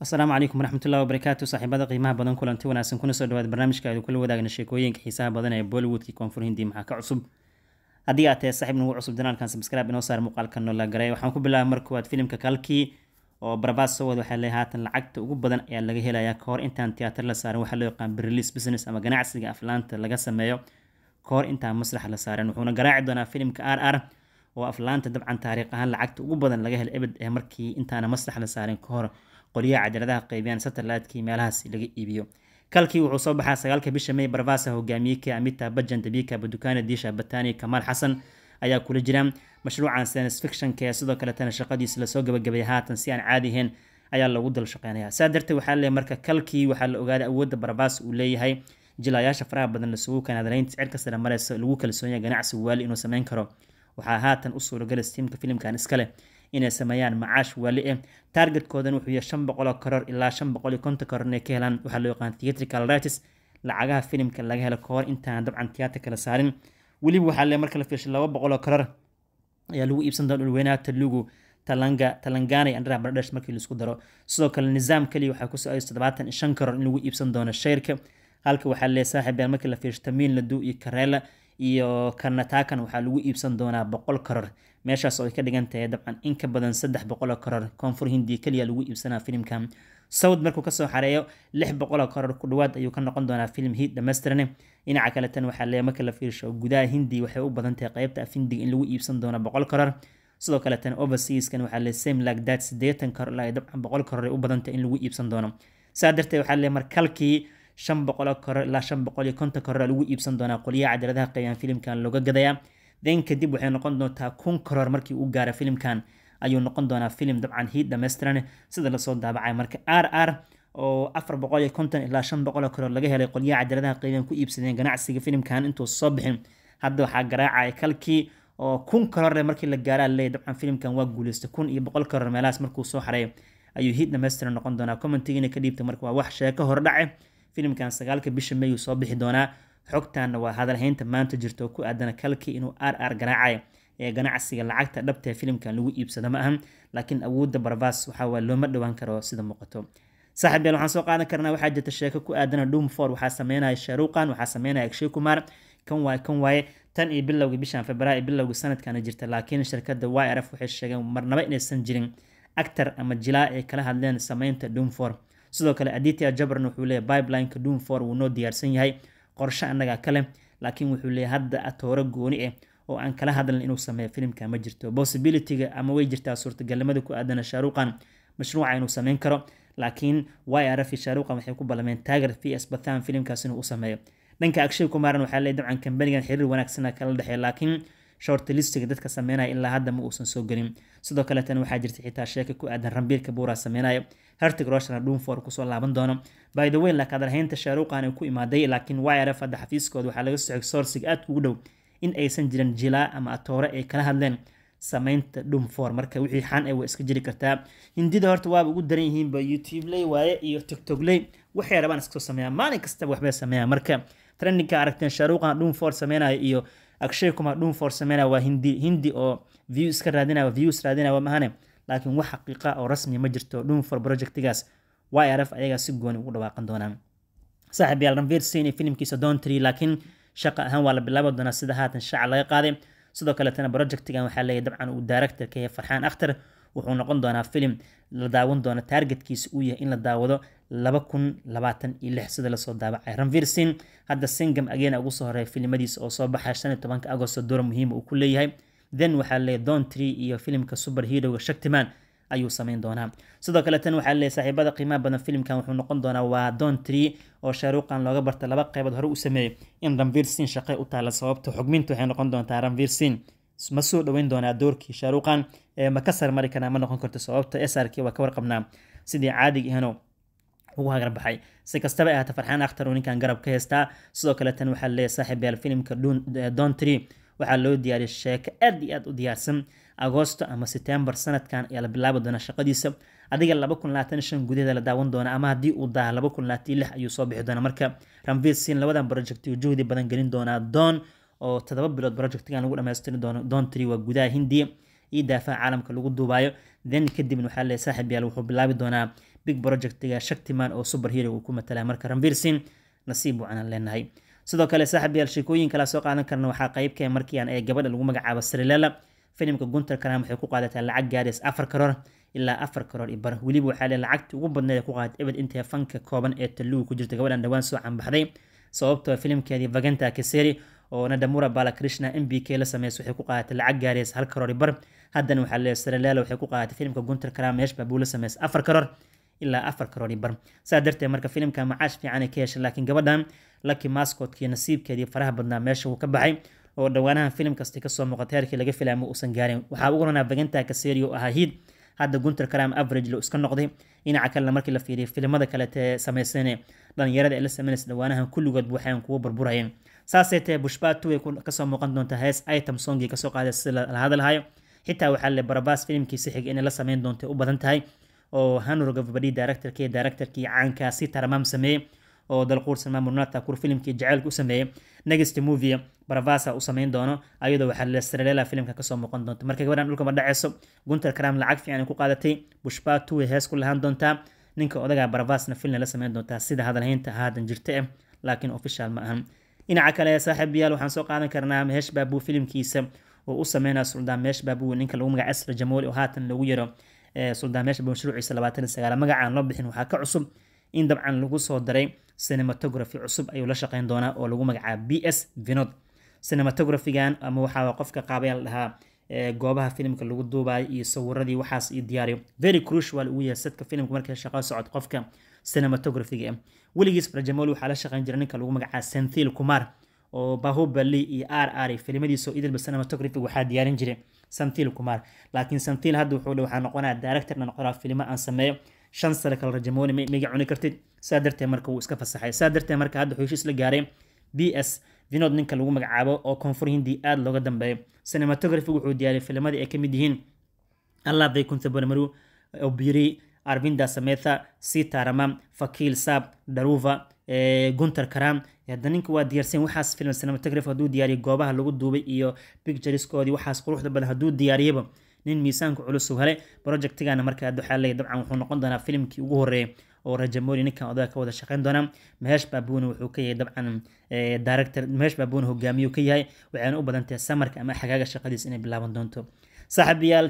asalaamu calaykum waraxmat ullahi wabarakaatu saaxiibada qiimaha badan kulanti wanaagsan kuna soo dhawaad barnaamijka aynu kula wadaagna sheekooyinka xiisaha badan ee bollywoodkii koonfur hindi maxaa ka cusub haddii aad tahay saaxiib nagu cusub danaalkan subscribe inoo saar muuqaalka noola garay waxaan ku bilaabay marka waad filimka kalkii oo barbaas soo wad waxaa leeyahay haatan lacagta ugu badan ayaa laga helayaa ka intaan tiyaatar la saarin waxaa loo yaqaan release business ama ganacsiga aflaanta laga sameeyo ka intaan masraxa la saarin wuxuuna garaaci doonaa filimka r r oo aflaanta dabcan taariikh ahaan lacagta ugu badan laga helo ebed ee markii intaana masrax la saarin ka قليا عدلاده قيبيان ستلاد كي مالهاس إلغي إيبيو كالكي وعو صوبحا سغالك بشمي برفاسة هو غاميكا أميتا بجان دبيكا بدوكان ديشا بتاني كمال حسن أيا كولجرا مشروع عن سينس فيكشن كي سودو كالتان شقادي سلسو قبا قبيهات سيان عادي هين أيا لا ودل شقيانيا سادرت وحال لي مركا كالكي وحال أغاد أود برفاس ولي هاي جلايا شفرا بدن لسوو كان هذا لين تسعر كسر مرسو لوو كالسونيا غنع سوالي إنو سمين كرو وحا هاتن أصول غلس تيم كفيلم كان اسكالي inay sameeyaan macaash waali eh taargetkoodan wuxuu yahay shan boqoloo koror ilaa shan boqolio konton koror inay ka helaan waxaa loo yaqaan theatrical rights lacagaha filimka laga helo ka hor dabcan tiyaatar kala saarin weliba waxaa le marka la fiirshay laba boqoloo koror ayaa lagu iibsan doona dhulweynaha talugu talanga talangana iyo andhra baradhesh markii laisku daro sidoo kale nizaam kaliya waxaa kusoo ayso toddobaatan shan koror in lagu iibsan doono shayrka halka waxaa le saaxiibeen markii la fiirsho tamiin ladu iyo kareela iyo kana taakan waxaa lagu iibsan doonaa boqol koror meeshaas oo ay ka dhigan tahay dabcan in ka badan saddex boqoloo koror koonfur hindiya keliya lagu iibsanaa filimka sawd markuu kasoo xareeyo lix boqoloo koror ku dhawaad ayuu ka noqon doonaa filim hiid dhamaystiran dhinaca kale waxaa leeya marka la fiirsho gudaha hindiya waxay u badan tahay qeybta af in lagu iibsan doono boqol koror sidoo kale overseaskan waxaa leeya same like that siddeetan koror ilaa dabcan boqol koror ay u badan tahay in lagu iibsan doono saa darteed waxaa leeya markalkii shan boqoloo koror ilaa shan boqol iyo konton korora lagu iibsan doonaa qolyaha cadaaladaha qaeyaan filimkan looga gadayaa den kadib waxay noqon doontaa kun koror markii uu gaaro filimkan ayuu noqon doonaa filim dabcan hiid dhamaystiran sida lasoo daabacay marka r r oo afar boqol iyo konton ilaa shan boqoloo koror laga helay qolyaha cadaaladaha qaeyaan ku iibsadeen ganacsiga filimkan intuu soo bixin hadda waxaa garaacaya kalkii oo kun kororle markii la gaaraa laleeyahy dabcan filimkan waa guulaysta kun iyo boqol koror meelahaas markuu soo xareeyo ayuu hiid dhamaystiran noqon doonaa commentigiina ka marka waa wax sheeko hordhace filimkan sagaalka bisha may uu soo bixi doonaa xogtaanna waa hadalhaynta maanta jirta oo ku aadana kalkii inuu aar aar garaacaya ee ganacsiga lacagta dhabtae filimkan lagu iibsado ma ahan laakiin awoodda barvas waxaa looma dhowaan karo sida muuqato saaxib waxaan soo qaadan karnaa waxaa jirta sheeko ku aadana dhumfor waxaa sameynaya sharuuqan waxaa sameynaya akshay kumar kan waaye kan waaye tan iyo bilowga bishan februaar bilowga sanadkana jirta laakiin shirkadda y r f waxay sheegeen marnaba inaysan jirin actor ama jilaa ay kala hadleen sameynta dhumfor sidoo kale aditya jabarna wuxuu leeyahy pipelineka doomfor wuu noo diyaarsan yahay qorshe annagaa kale laakiin wuxuu leeyahy hadda atooro gooni ah oo aan kala hadlan inuu sameeyo filimka ma jirto ga ama way jirtaa suurtagalnimada ku aadana shaaruqan mashruuca inuu sameyn karo laakiin y rf shaaruqan waxay ku ballameen taageer v s bathan filimkaas inuu u sameeyo dhanka agshay kumaaran waxaa leey dabcan kambanigan xiriir wanaagsana kala dhexeey laakiin shorti listiga dadka sameynaya ilaa hadda ma uusan soo gelin sidoo kaleetana waxaa jirta xitaa sheeka ku aadan rambiilka buura sameynaya hertig roshana dhunfor kusoo laaban doono bythewey lakaad lahaynta shaaruuqan ay ku imaaday laakiin yrf hadda xafiiskooda waxaa laga socay soorsig aad kugu dhow in aysan jirin jilaa ama atoore ay kala hadleen sameynta dhumfor marka wixii xan e waa iska jiri kartaa hindida horta waaba ugu daran yihiinba youtubeley waaye iyo tigtogley waxay rabaan iskasoo sameeyaa maalin kastaba waxbay sameeyaa marka trendinka aragteen shaaruuqan dhunfor sameynayo iyo akshay kumar dhun foorsameyna waa hindi hindi oo view iska raadinaya views raadinaya mahane laakiin wax xaqiiqa oo rasmi ma jirto dhun for projectigaas yrf ayagaa si gooni ugu dhawaaqan doonaan saaxiib yaal ranviir sini filimkiisa dontry laakiin shaqa ahaan waa la bilaabi doonaa sida haatan shaaca laga qaaday sidoo kaletana projectigan waxaa leeyahy dabcan uu directorka ee farxaan akhtar wuxuu noqon doonaa filim la daawan doono taargetkiisa uu yahay in la daawado laba kun labaatan iyo lix sida lasoo daabacay ranvirsin hadda singam ageena ugu soo horeey filimadiisa oo soo baxa shan iyo tobanka agosto door muhiima uu ku leeyahay then waxaa leeyahy don tree iyo filimka super heroga shaktiman ayuu sameyn doonaa sidoo kale tan waxaa leeyahy saaxiibada qiimaha badan filimkan wuxuu noqon doonaa waa don tree oo shaaruuqan looga barta laba qeybood hore u sameeyey in ranvirsin shaqe u taala sababta xugminta waxay noqon doontaa ranvirsin ma soo dhaweyn doonaa doorkii shaaruuqan ee ma ka sarmari karaa ma noqon karto sababta srk waa ka warqabnaa sidii caadiga ahno ugu hagar baxay si kastaba ahaata farxaan akhtar oo ninkan garab ka heystaa sidoo kale tan waxaa laleeyahay saaxiibayaal filimka dontry waxaa loo diyaariyay sheeko aad iyo aad u diyaarsan agosto ama setembar sanadkan ayaa la bilaabi doonaa shaqadiisa adiga gudaheeda la daawan doona ama haddii uu daaha ayuu soo bixi doona marka ramvisin labadan projectyu juhdi badan gelin doonaa doon oo todoba bilood projectgan lagu dhamaystiri doono doontri waa gudaha hindiya iyo daafaha caalamka lagu duubaayo then kadibna waxaa le saaxiib yaal wuxuu bilaabi doonaa big projectiga shaktiman oo super hero uu ku matalaa marka ranvir sin nasiib waanaan leenahay sidoo kale saaxiibyaal sheekooyin kala soo qaadan karna waxaa qaybkee ah markiiaan ee gabadha lagu magacaabo srilela filimka guntar karam waxay ku qaadataa lacag gaaris afar karoor ilaa afar karoor ibar weliba waxaa lee lacagtii ugu badneed ku qaadat ebed intee fanka kooban ee tallugu ku jirta gabadhan dhawaan soo cambaxday sababtoo ah filimkeedii vaganta keseri oo nadamura balakrishna m b k la sameys waxay ku qaadatay lacag gaaraysa hal karoor ibar haddana waxaa lee srilela waxay ku qaadatay filimka guntar karam meeshbabuu la sameys afar karoor ilaa afar karoon iyo bar saa darteed marka filimka macaash fiican ay ka yeeshay laakiin gabadhan laki maskoodkii nasiibkeedii faraha badnaa meesha uu ka baxay oo dhowaanaha filim kasoo muuqatay heerkii laga filay uusan gaarin waxaa ugu ranaa bagantaa kaseeri ahaa hiid hadda gunter karam average lo iska noqday dhinaca kalena markii la fiiriyay filimada kaleete samaysane dhalinyarada ay la samaynaysa dhowaanahan kulligood waxaan kugu burburayeen saasay tahay bushbatu way kasoo muuqan doontaa hees item songii kasoo qaaday sida la hadalhayo xitaa waxaa le barabas filimkiisa xig inay la samayn doonta u badan tahay oo hanur gabadhi daaractarkii daaractarkii caankaa si taramaam sameeye oo dalquursan maamurnata kur filimkii jaceylka u sameeyey next movie baravasa u sameyn doono ayadoo waxaa la sarelela filimka kasoo muuqan doonta marka gabadhan dhulka ma dhaceyso gunter kram lacag fiican ku qaadatay bushba tuwe hees ku lahaan doontaa ninka odaga baravasna filna la sameyn doontaa sida hadalhaynta haatan jirta eh laakiin official ma ahan dhinaca kale saaxiibayaal waxaan soo qaadan karnaa mehesh baabu filimkiisa oo u sameynaa suldaan mehesh baabu ninka lagu magacaasra jamooli oo haatan loogu yaro suldaan meesha mashruuciisa labaatan sagaala magacaan loo bixin waxaa ka cusub in dabcan lagu soo daray cinematography cusub ayuu la shaqeyn doonaa oo lagu magacaaba b s vinod cinematographigan ama waxaa qofka qaabaya la dhahaa goobaha filimka lagu duubayo iyo sawiradii waxaas iyo diyaariyo very crucial uu yahay sadka filimka markay shaqo socod qofka cinematographiga weligiis rajamool waxaa la shaqeyn jiray ninka lagu magacaa senthil kumar oo bahubali iyo r r filmadiiso idilba cinematography waxaa diyaarin jiray santiil kumar laakiin santiil hadda wuxuu waxaa noqonaa directorna noqonaa filmo aan sameeyo shan sano kala rajamooni miga cuni kartid saa darteed marka wuu iska fasaxay saa darteed marka hadda heshiis la gaaray b s vinood ninka lagu magacaabo oo koonfur hindi aada looga dambeeyo cinematography wuxuu diyaariyay filmadii ay kamid yihiin allah bay obiri arvinda sametha sitaramam fakiil saab daruva eh, guntar karam hadda ninka waa diyaarsan waxaas film cinematography hadduu diyaariyo goobaha lagu duubay iyo pictureskoodii waxaas quruxda badan hadduu diyaariyaba nin miisaanka culus uu hele projectigana markaa waxaa leeyahay dabcan wuxuu noqon doonaa filimkii ugu horreeya oo rajamori ninkan odayga ka wada shaqeyn doona maheesh baabuune wuxuu ka yahay dabcan director maheesh baabuune hogaamiyuu ka yahay waxayna u badan tahay samarka ama xagaaga shaqadiis inay bilaaban doonto saaxiibayaal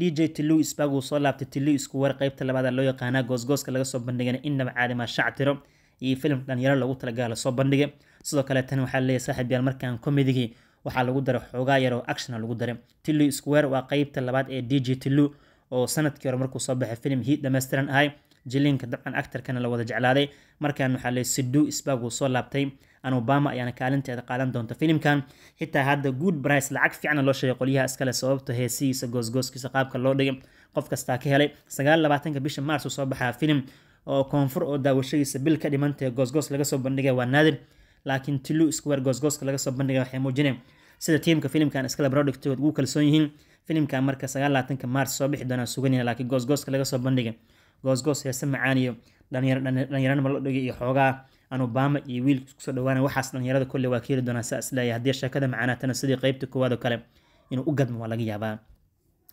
dj tiluis baguu soo laabtay tiluisku war qeybta labaada loo yaqaanaa goosgooska laga soo bandhigana innaba caadima shactiro iyo filim dhalinyaro loogu talagaa lasoo bandhigay sidoo kale tan waxaa leeyahy saaxiibyaal markaan comedigii waxaa lagu daray xoogaa yaroo actiona lagu daray tillu square waa qeybta labaad ee d j tillu oo sanadkii hore markuu soo baxay filim hiid dhammaystiran ahay jilinka dabcan actarkana la wada jeclaaday markaan waxaa leeyahy siduu isbaag uu soo laabtay anobama ayaana kaalinteeda qaadan doonta filimkan xitaa hadda good brice lacag fiicana loo sheegay qolyaha iskale sababta ah heesihiisa goosgooskiisa qaabka loo dhigay qof kastaa ka helay bisha maarsu soo baxaa filim oo koonfur oo daawashadiisa bil ka dhimantahe goosgoos laga soo bandhiga waa naadir laakiin tilu isku goosgooska laga soo bandhiga waxay muujineen sida tiimka filimkan iskale brodictooda ugu kalsoon yihiin filimkan marka sagaalaatanka maars soo bixi doonaan suganina laakiin goosgooska laga soo bandhiga goosgoos heese macaan iyo dhalinyarnimo la dhigi iyo xoogaa anubaama iyo wiil kusoo dhawaana waxaas dhalinyarada kolle waa keeli doonaa saas leeya haddii sheekada macaanaatana sidii qeybta koowaad oo kale inuu u gadmo waa laga yaabaa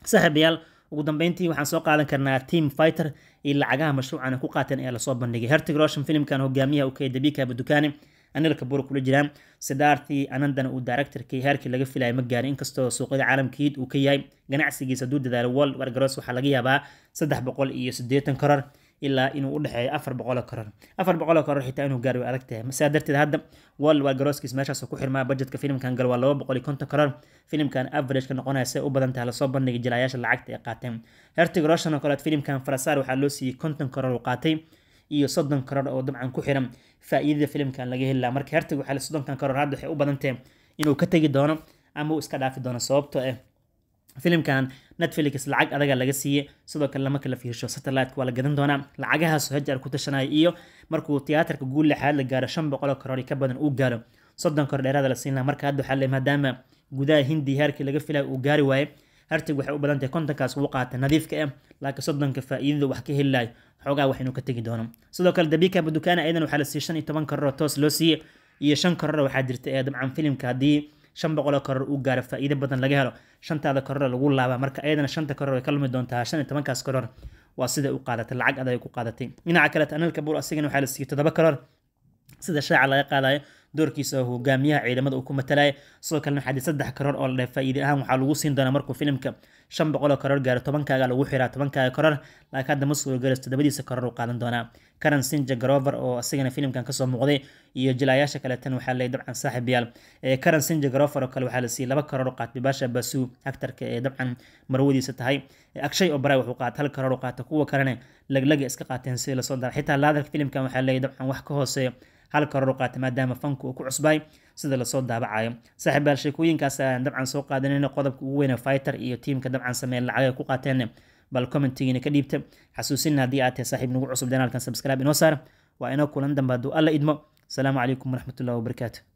saaxiibayaal ugu dambeyntii waxaan soo qaadan karnaa team fighter iyo lacagaha mashruucan ku qaateen ayaa lasoo bandhigay hertig roshan filimkan hogaamiyaha u kayda bika abudukaani anilka kula jiraan sidaartii anandana uu directorkii heerkii laga filaya ma gaarin inkastoo suuqyada caalamkiid uu ka yahay ganacsigiisa hadduu dadaalo world wargaros waxaa laga yaabaa saddex boqol iyo siddeetan karar ilaa inuu udhexeeyo afar boqoloo koror afar boqoloo koror xitaa inuu gaar way adag tahay saa darteed hadda wal waa garooskiis meeshaasoo ku xirmaa budgetka filimkan gal waa laba boqol iyo konton koror filimkan averageka noqonaya say u badan tahay lasoo bandhigay jilaayaasha lacagta ay qaateen hertig rooshan oo kaleed filimkan farasaar waxaa loo siiyey konton koror uu qaatay iyo soddon koror oo dabcan ku xiran faa filimkan laga heli marka hertig waxaa soddonkan koror hadda waxay u badan tahay inuu ka tegi doono ama uu iska dhaafi doono sababtoo ah filimkan netflix lacag adaga laga siiye sidoo kale marka la fiirsho satellite waa la gadan doonaa lacagahaas hajar ku tashanaya iyo markuu tiyaatarka guul lixaad la gaaro shan boqoloo karoori ka badan uu gaaro soddon kor dheeraada la siin laha marka hadda waxaa le maadaama gudaha hindi heerkii laga filaya uu gaari waaye hartig waxay u badan tahay kontonkaas uu qaata nadiifka ah laakiin soddonka faa'iidada wax ka heli xoogaa wax ka tegi doono sidoo kale dabiika abudukaana iyadan waxaa la siiyey shan iyo toban karoroo toos loo siiyey iyo shan karoroo waxaa jirta ee dabcan filimka haddii shan boqol oo karoor uu gaaro faa'iido badan laga helo shantaada koror lagu laabaa marka ayadana shanta koror ay ka lumi doontaa shan iyo tobankaas koror waa sida u qaadatay lacag adag ku qaadatay dhinaca kale tanalka buur asigana waxaa la siiyey toddoba koror sida shaaca laga qaadayo doorkiisa oo hogaamiyaha ciidamada uu ku matalaya sidoo kalena waxaa saddex koror oo la dheh faa'iide ahaan waxaa lagu siin doonaa markuu filimka shan boqoloo koror gaaro tobankaaga lagu xiraa tobankaaga koror laakiin hadda ma suuro galayso toddobadiisa koror qaadan doonaa karan sinja garover oo isagana filimkan kasoo muuqday iyo jilaayaasha kale waxaa leey dabcan saaxiibayaal karan sinja garover oo kale waxaa la siiyey laba koror u qaatay baasha basuu actarka ee dabcan marwadiisa tahay akshay obray wuxuu qaatay hal koror u qaatay kuwa kalena laglaga iska qaateen si lasoo dara xitaa laadarka filimkan waxaa leeyahy dabcan wax ka hooseeya hal karoor u maadaama fanku uu ku cusbaay sida lasoo daabacayo saaxiibaal sheekooyinkaas ayaan dabcan soo qaadanayna qodobka ugu weyna fighter iyo tiamka dabcan sameeya lacag ku qaateen bal commentigiina ka dhiibta xasuusina haddii aad tahay saaxiib nagu cusub janaalkan subscribe inoo saar waa inoo kulan dambe hadduu alla idmo asalaamu calaykum waraxmatullahi wabarakaatu